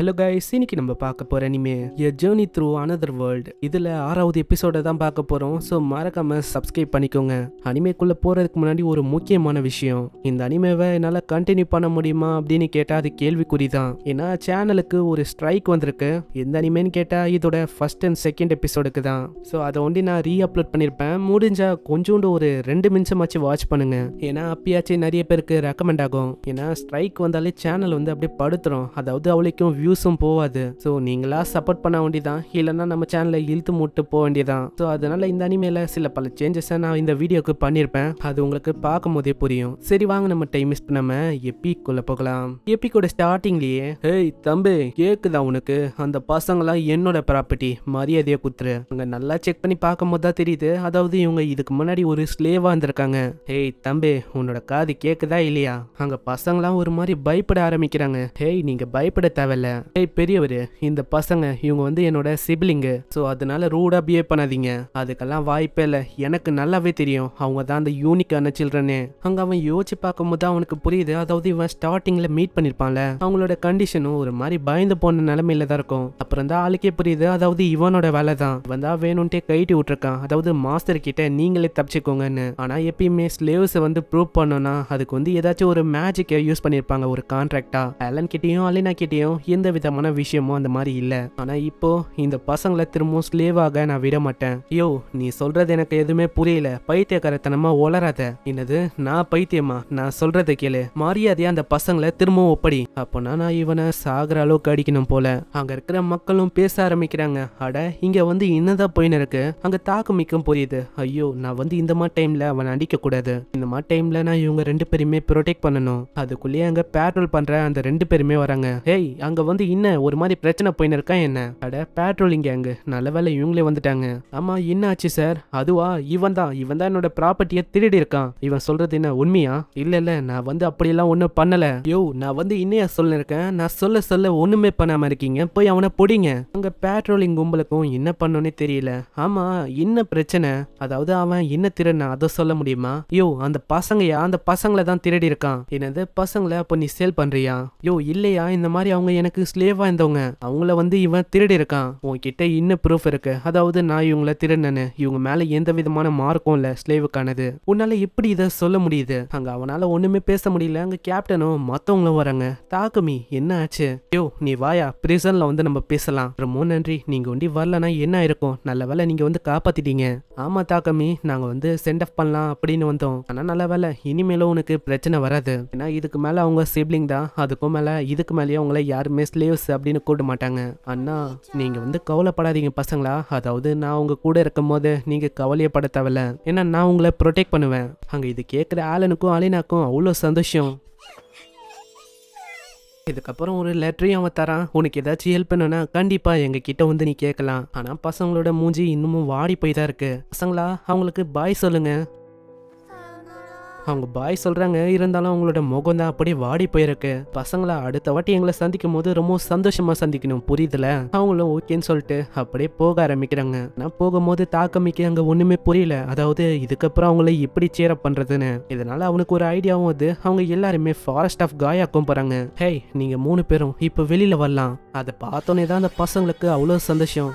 hello guys இன்னைக்கு நம்ம பார்க்க போகிற anime a journey through another world இதில் ஆறாவது எபிசோடை தான் பார்க்க போகிறோம் ஸோ மறக்காமல் சப்ஸ்கிரைப் பண்ணிக்கோங்க அனிமேக்குள்ளே போகிறதுக்கு முன்னாடி ஒரு முக்கியமான விஷயம் இந்த அனிமேவை என்னால் கண்டினியூ பண்ண முடியுமா அப்படின்னு கேட்டால் அது கேள்விக்குறி தான் ஏன்னா சேனலுக்கு ஒரு ஸ்ட்ரைக் வந்திருக்கு எந்த அனிமேன்னு கேட்டால் இதோட ஃபஸ்ட் அண்ட் செகண்ட் எபிசோடுக்கு தான் ஸோ அதை ஒண்டி நான் ரீ அப்லோட் பண்ணியிருப்பேன் முடிஞ்சால் கொஞ்சோண்டு ஒரு ரெண்டு நிமிஷமாச்சு வாட்ச் பண்ணுங்க ஏன்னா அப்பயாச்சும் நிறைய பேருக்கு ரெக்கமெண்ட் ஆகும் ஏன்னா ஸ்ட்ரைக் வந்தாலே சேனல் வந்து அப்படியே படுத்துரும் அதாவது அவளுக்கும் வியூஸும் போகாது ஸோ நீங்களா சப்போர்ட் பண்ண வேண்டியதான் இல்லைன்னா நம்ம சேனலை இழுத்து மூட்டு போக வேண்டியதான் ஸோ அதனால இந்த அனிமையில சில பல சேஞ்சஸை நான் இந்த வீடியோக்கு பண்ணியிருப்பேன் அது உங்களுக்கு பார்க்கும் போதே புரியும் சரி வாங்க நம்ம டைம் மிஸ் பண்ணாம எப்பிக்குள்ள போகலாம் எப்பிக்கோட ஸ்டார்டிங்லயே ஹேய் தம்பி கேக்குதா உனக்கு அந்த பசங்களாம் என்னோட ப்ராப்பர்ட்டி மரியாதையை குத்துரு அங்க நல்லா செக் பண்ணி பார்க்கும் போது தான் தெரியுது அதாவது இவங்க இதுக்கு முன்னாடி ஒரு ஸ்லேவா இருந்திருக்காங்க ஹேய் தம்பி உன்னோட காது கேக்குதா இல்லையா அங்க பசங்களாம் ஒரு மாதிரி பயப்பட ஆரம்பிக்கிறாங்க ஹேய் நீங்க பயப்பட தேவையில்ல ஏய் பெரியவர் இந்த பசங்க இவங்க வந்து என்னோட சிபிலிங்கு ஸோ அதனால ரூடாக பிஹேவ் பண்ணாதீங்க அதுக்கெல்லாம் வாய்ப்பே இல்லை எனக்கு நல்லாவே தெரியும் அவங்க தான் அந்த யூனிக்கான சில்ட்ரனு அங்கே அவன் யோசிச்சு பார்க்கும்போது அவனுக்கு புரியுது அதாவது இவன் ஸ்டார்டிங்கில் மீட் பண்ணியிருப்பான்ல அவங்களோட கண்டிஷனும் ஒரு மாதிரி பயந்து போன நிலமையில தான் இருக்கும் அப்புறம் தான் ஆளுக்கே புரியுது அதாவது இவனோட வேலை தான் இவன் தான் வேணும்ட்டே கைட்டி விட்டுருக்கான் அதாவது மாஸ்டர் கிட்ட நீங்களே தப்பிச்சுக்கோங்கன்னு ஆனால் எப்பயுமே ஸ்லேவ்ஸை வந்து ப்ரூவ் பண்ணோன்னா அதுக்கு வந்து ஏதாச்சும் ஒரு மேஜிக்கை யூஸ் பண்ணியிருப்பாங்க ஒரு கான்ட்ராக்டா அலன் கிட்டேயும் அலினா கிட்டேயும் எந்த விதமான விஷயமும் அந்த மாதிரி இல்லை ஆனால் இப்போ இந்த பசங்களை திரும்பவும் ஸ்லேவாக நான் விட மாட்டேன் யோ நீ சொல்றது எனக்கு எதுவுமே புரியல பைத்தியக்காரத்தனமா ஒளராத என்னது நான் பைத்தியமா நான் சொல்றதை கேளு மாரியாதையா அந்த பசங்களை திரும்பவும் ஒப்படி அப்போனா நான் இவனை சாகர அளவுக்கு அடிக்கணும் போல அங்க இருக்கிற மக்களும் பேச ஆரம்பிக்கிறாங்க அட இங்க வந்து என்னதான் போயின்னு இருக்கு அங்க தாக்கு மிக்கம் புரியுது ஐயோ நான் வந்து இந்த மாதிரி டைம்ல அவன் அடிக்க கூடாது இந்த மாதிரி டைம்ல நான் இவங்க ரெண்டு பேருமே ப்ரொடெக்ட் பண்ணணும் அதுக்குள்ளேயே அங்க பேட்ரோல் பண்ற அந்த ரெண்டு பேருமே வராங்க ஏய் அங்க வந்து என்ன ஒரு மாதிரி பிரச்சனை போயின்னு இருக்கா என்ன அட பேட்ரோலிங் கேங்கு நல்ல வேலை இவங்களே வந்துட்டாங்க ஆமா என்ன ஆச்சு சார் அதுவா இவன் தான் இவன் தான் என்னோட ப்ராப்பர்ட்டியை திருடி இருக்கான் இவன் சொல்றது என்ன உண்மையா இல்ல இல்ல நான் வந்து அப்படியெல்லாம் ஒன்றும் பண்ணல யோ நான் வந்து இன்னையா சொல்லிருக்கேன் நான் சொல்ல சொல்ல ஒண்ணுமே பண்ணாம இருக்கீங்க போய் அவனை பொடிங்க அங்க பேட்ரோலிங் கும்பலுக்கும் என்ன பண்ணோன்னே தெரியல ஆமா என்ன பிரச்சனை அதாவது அவன் என்ன திருடினா அதை சொல்ல முடியுமா யோ அந்த பசங்கயா அந்த பசங்களை தான் திருடி இருக்கான் என்னது பசங்களை அப்போ நீ சேல் பண்றியா யோ இல்லையா இந்த மாதிரி அவங்க எனக்கு இவனுக்கு ஸ்லேவா இருந்தவங்க அவங்கள வந்து இவன் திருடி இருக்கான் உன்கிட்ட இன்னும் ப்ரூஃப் இருக்கு அதாவது நான் இவங்கள திருடினேன்னு இவங்க மேல எந்த விதமான மார்க்கும் இல்ல ஸ்லேவுக்கானது உன்னால எப்படி இதை சொல்ல முடியுது அங்க அவனால ஒண்ணுமே பேச முடியல அங்க கேப்டனும் மத்தவங்களும் வராங்க தாக்குமி என்ன ஆச்சு யோ நீ வாயா பிரிசன்ல வந்து நம்ம பேசலாம் ரொம்ப நன்றி நீங்க ஒண்டி வரலன்னா என்ன இருக்கும் நல்ல வேலை நீங்க வந்து காப்பாத்திட்டீங்க ஆமா தாக்கமி நாங்க வந்து சென்ட் ஆஃப் பண்ணலாம் அப்படின்னு வந்தோம் ஆனா நல்ல வேலை இனிமேலும் உனக்கு பிரச்சனை வராது ஏன்னா இதுக்கு மேல அவங்க சிப்ளிங் தான் அதுக்கும் மேல இதுக்கு மேலேயும் அவங்கள யாருமே ஸ்லேவ்ஸ் அப்படின்னு கூட மாட்டாங்க அண்ணா நீங்கள் வந்து கவலைப்படாதீங்க பசங்களா அதாவது நான் உங்கள் கூட இருக்கும் போது நீங்கள் கவலையப்பட தேவையில்ல ஏன்னா நான் உங்களை ப்ரொடெக்ட் பண்ணுவேன் அங்கே இது கேட்குற ஆலனுக்கும் அலினாக்கும் அவ்வளோ சந்தோஷம் இதுக்கப்புறம் ஒரு லெட்டரையும் அவன் தரான் உனக்கு ஏதாச்சும் ஹெல்ப் பண்ணுனா கண்டிப்பா எங்க கிட்ட வந்து நீ கேட்கலாம் ஆனா பசங்களோட மூஞ்சி இன்னமும் வாடி போய் தான் இருக்கு பசங்களா அவங்களுக்கு பாய் சொல்லுங்க அவங்க பாய் சொல்கிறாங்க இருந்தாலும் அவங்களோட முகம் தான் அப்படியே வாடி போயிருக்கு பசங்களை அடுத்த வாட்டி எங்களை சந்திக்கும் போது ரொம்ப சந்தோஷமாக சந்திக்கணும் புரியுதுல அவங்களும் ஓகேன்னு சொல்லிட்டு அப்படியே போக ஆரம்பிக்கிறாங்க நான் போகும்போது தாக்கமிக்க அங்க ஒன்றுமே புரியல அதாவது இதுக்கப்புறம் அவங்கள எப்படி சேரப் பண்ணுறதுன்னு இதனால் அவனுக்கு ஒரு ஐடியாவும் அது அவங்க எல்லாருமே ஃபாரஸ்ட் ஆஃப் காயாக்கும் போகிறாங்க ஹேய் நீங்கள் மூணு பேரும் இப்போ வெளியில் வரலாம் அதை பார்த்தோன்னே தான் அந்த பசங்களுக்கு அவ்வளோ சந்தோஷம்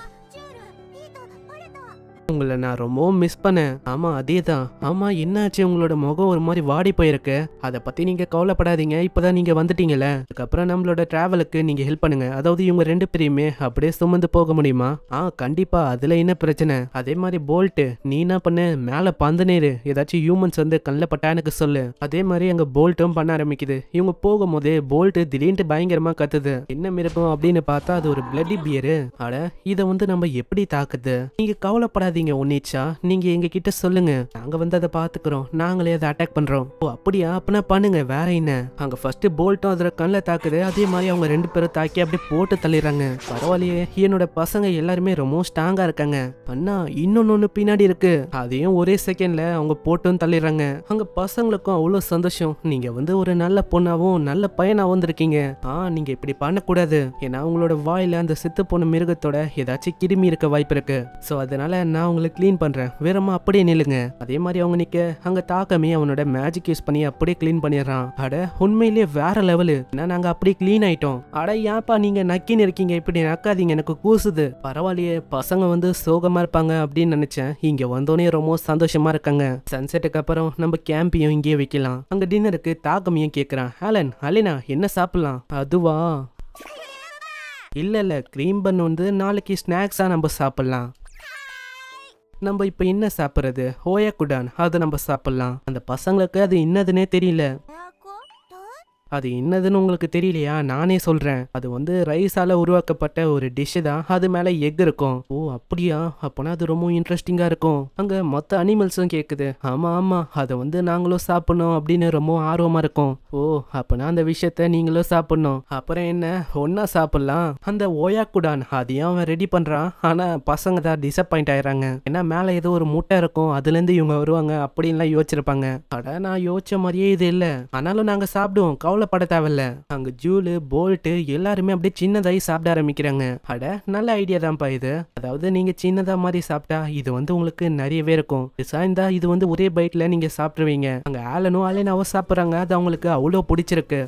உங்களை நான் ரொம்பவும் மிஸ் பண்ணேன் ஆமா அதே தான் ஆமா என்னாச்சு உங்களோட முகம் ஒரு மாதிரி வாடி போயிருக்கு அதை பத்தி நீங்க கவலைப்படாதீங்க இப்பதான் நீங்க வந்துட்டீங்கல்ல அதுக்கப்புறம் நம்மளோட டிராவலுக்கு நீங்க ஹெல்ப் பண்ணுங்க அதாவது இவங்க ரெண்டு பேரையுமே அப்படியே சுமந்து போக முடியுமா ஆ கண்டிப்பா அதுல என்ன பிரச்சனை அதே மாதிரி போல்ட்டு நீ என்ன பண்ணு மேல நேரு ஏதாச்சும் ஹியூமன்ஸ் வந்து கல்ல பட்டானுக்கு சொல்லு அதே மாதிரி அங்க போல்ட்டும் பண்ண ஆரம்பிக்குது இவங்க போகும்போது போல்ட்டு திடீர்னு பயங்கரமா கத்துது என்ன மிருப்பம் அப்படின்னு பார்த்தா அது ஒரு பிளட்டி பியரு அட இதை வந்து நம்ம எப்படி தாக்குது நீங்க கவலைப்படாத விடாதீங்க உன்னிச்சா நீங்க எங்க கிட்ட சொல்லுங்க நாங்க வந்து அதை பாத்துக்கிறோம் நாங்களே அதை அட்டாக் பண்றோம் ஓ அப்படியா அப்படின்னா பண்ணுங்க வேற என்ன அங்க ஃபர்ஸ்ட் போல்ட்டும் அதோட கண்ணில் தாக்குது அதே மாதிரி அவங்க ரெண்டு பேரும் தாக்கி அப்படியே போட்டு தள்ளிடுறாங்க பரவாயில்லையே என்னோட பசங்க எல்லாருமே ரொம்ப ஸ்ட்ராங்கா இருக்காங்க அண்ணா இன்னொன்னு பின்னாடி இருக்கு அதையும் ஒரே செகண்ட்ல அவங்க போட்டும் தள்ளிடுறாங்க அங்க பசங்களுக்கும் அவ்வளோ சந்தோஷம் நீங்க வந்து ஒரு நல்ல பொண்ணாவும் நல்ல பையனாவும் வந்திருக்கீங்க ஆ நீங்க இப்படி பண்ணக்கூடாது ஏன்னா அவங்களோட வாயில அந்த சித்து பொண்ணு மிருகத்தோட ஏதாச்சும் கிருமி இருக்க வாய்ப்பு இருக்கு ஸோ அதனால நான் நான் அவங்கள க்ளீன் பண்ணுறேன் வேறம்மா அப்படியே நில்லுங்க அதே மாதிரி அவங்க நிற்க அங்கே தாக்கமே அவனோட மேஜிக் யூஸ் பண்ணி அப்படியே க்ளீன் பண்ணிடுறான் அட உண்மையிலேயே வேற லெவலு ஏன்னா நாங்கள் அப்படியே க்ளீன் ஆயிட்டோம் அட ஏன்ப்பா நீங்கள் நக்கின்னு இருக்கீங்க இப்படி நக்காதீங்க எனக்கு கூசுது பரவாயில்லையே பசங்க வந்து சோகமாக இருப்பாங்க அப்படின்னு நினச்சேன் இங்கே வந்தோடனே ரொம்ப சந்தோஷமாக இருக்காங்க சன்செட்டுக்கு அப்புறம் நம்ம கேம்பியும் இங்கேயே வைக்கலாம் அங்கே டின்னருக்கு தாக்கமையும் கேட்குறான் ஹேலன் அலினா என்ன சாப்பிட்லாம் அதுவா இல்லை இல்லை க்ரீம் பன் வந்து நாளைக்கு ஸ்நாக்ஸாக நம்ம சாப்பிட்லாம் நம்ம இப்போ என்ன சாப்பிட்றது ஹோயா குடான் அதை நம்ம சாப்பிட்லாம் அந்த பசங்களுக்கு அது என்னதுன்னே தெரியல அது என்னதுன்னு உங்களுக்கு தெரியலையா நானே சொல்கிறேன் அது வந்து ரைஸால் உருவாக்கப்பட்ட ஒரு டிஷ்ஷு தான் அது மேலே எக் இருக்கும் ஓ அப்படியா அப்போனா அது ரொம்ப இன்ட்ரெஸ்டிங்காக இருக்கும் அங்கே மொத்த அனிமல்ஸும் கேட்குது ஆமாம் ஆமாம் அதை வந்து நாங்களும் சாப்பிட்ணும் அப்படின்னு ரொம்ப ஆர்வமாக இருக்கும் ஓ அப்போனா அந்த விஷயத்த நீங்களும் சாப்பிட்ணும் அப்புறம் என்ன ஒன்றா சாப்பிட்லாம் அந்த ஓயாக்குடான் அதையும் அவன் ரெடி பண்ணுறான் ஆனால் பசங்க தான் டிசப்பாயிண்ட் ஆயிடுறாங்க ஏன்னா மேலே ஏதோ ஒரு முட்டை இருக்கும் அதுலேருந்து இவங்க வருவாங்க அப்படின்லாம் யோசிச்சிருப்பாங்க அட நான் யோசிச்ச மாதிரியே இது இல்லை ஆனாலும் நாங்கள் சாப்பிடுவோம் கவலை கவலைப்பட தேவையில்ல அங்க ஜூலு போல்ட்டு எல்லாருமே அப்படியே சின்னதாகி சாப்பிட ஆரம்பிக்கிறாங்க அட நல்ல ஐடியா தான்ப்பா இது அதாவது நீங்க சின்னதா மாதிரி சாப்பிட்டா இது வந்து உங்களுக்கு நிறையவே இருக்கும் சாய்ந்தா இது வந்து ஒரே பைட்ல நீங்க சாப்பிடுவீங்க அங்க ஆலனும் அலைனாவும் சாப்பிட்றாங்க அது அவங்களுக்கு அவ்வளோ பிடிச்சிருக்கு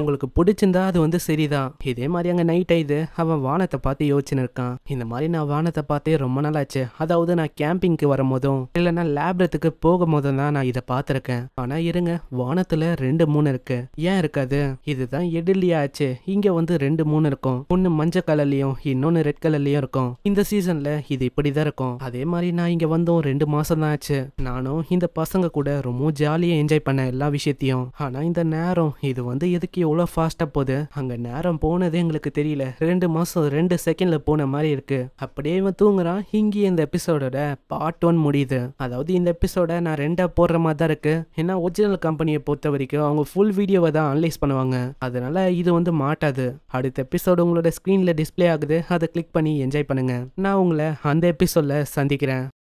உங்களுக்கு பிடிச்சிருந்தா அது வந்து சரிதான் இதே மாதிரி அங்கே நைட் ஆயிது அவன் வானத்தை பார்த்து யோசிச்சுன்னு இருக்கான் இந்த மாதிரி நான் வானத்தை பார்த்தே ரொம்ப நாள் ஆச்சு அதாவது நான் கேம்பிங்க்கு வரும்போதும் இல்லைன்னா லேப்ரத்துக்கு போதும் தான் நான் இதை பார்த்துருக்கேன் ஆனால் இருங்க வானத்தில் ரெண்டு மூணு இருக்கு ஏன் இருக்காது இதுதான் எடிலியா ஆச்சு இங்கே வந்து ரெண்டு மூணு இருக்கும் ஒன்று மஞ்சள் கலர்லையும் இன்னொன்று ரெட் கலர்லையும் இருக்கும் இந்த சீசனில் இது இப்படி தான் இருக்கும் அதே மாதிரி நான் இங்கே வந்தோம் ரெண்டு மாதம் தான் ஆச்சு நானும் இந்த பசங்க கூட ரொம்ப ஜாலியாக என்ஜாய் பண்ண எல்லா விஷயத்தையும் ஆனால் இந்த நேரம் இது வந்து எதுக்கு எவ்வளோ ஃபாஸ்ட்டாக போகுது அங்கே நேரம் போனதே எங்களுக்கு தெரியல ரெண்டு மாதம் ரெண்டு செகண்டில் போன மாதிரி இருக்கு அப்படியே இவன் தூங்குறான் இங்கேயே இந்த எபிசோடோட பார்ட் ஒன் முடியுது அதாவது இந்த எபிசோட நான் ரெண்டாக போடுற மாதிரி தான் இருக்கு ஏன்னா ஒரிஜினல் கம்பெனியை பொறுத்த வரைக்கும் அவங்க ஃபுல் வீடியோவை தான் அனலைஸ் பண்ணுவாங்க அதனால இது வந்து மாட்டாது அடுத்த எபிசோடு உங்களோட ஸ்க்ரீனில் டிஸ்பிளே ஆகுது அதை கிளிக் பண்ணி என்ஜாய் பண்ணுங்க நான் உங்களை அந்த எபிசோடில் சந்திக்கிறேன்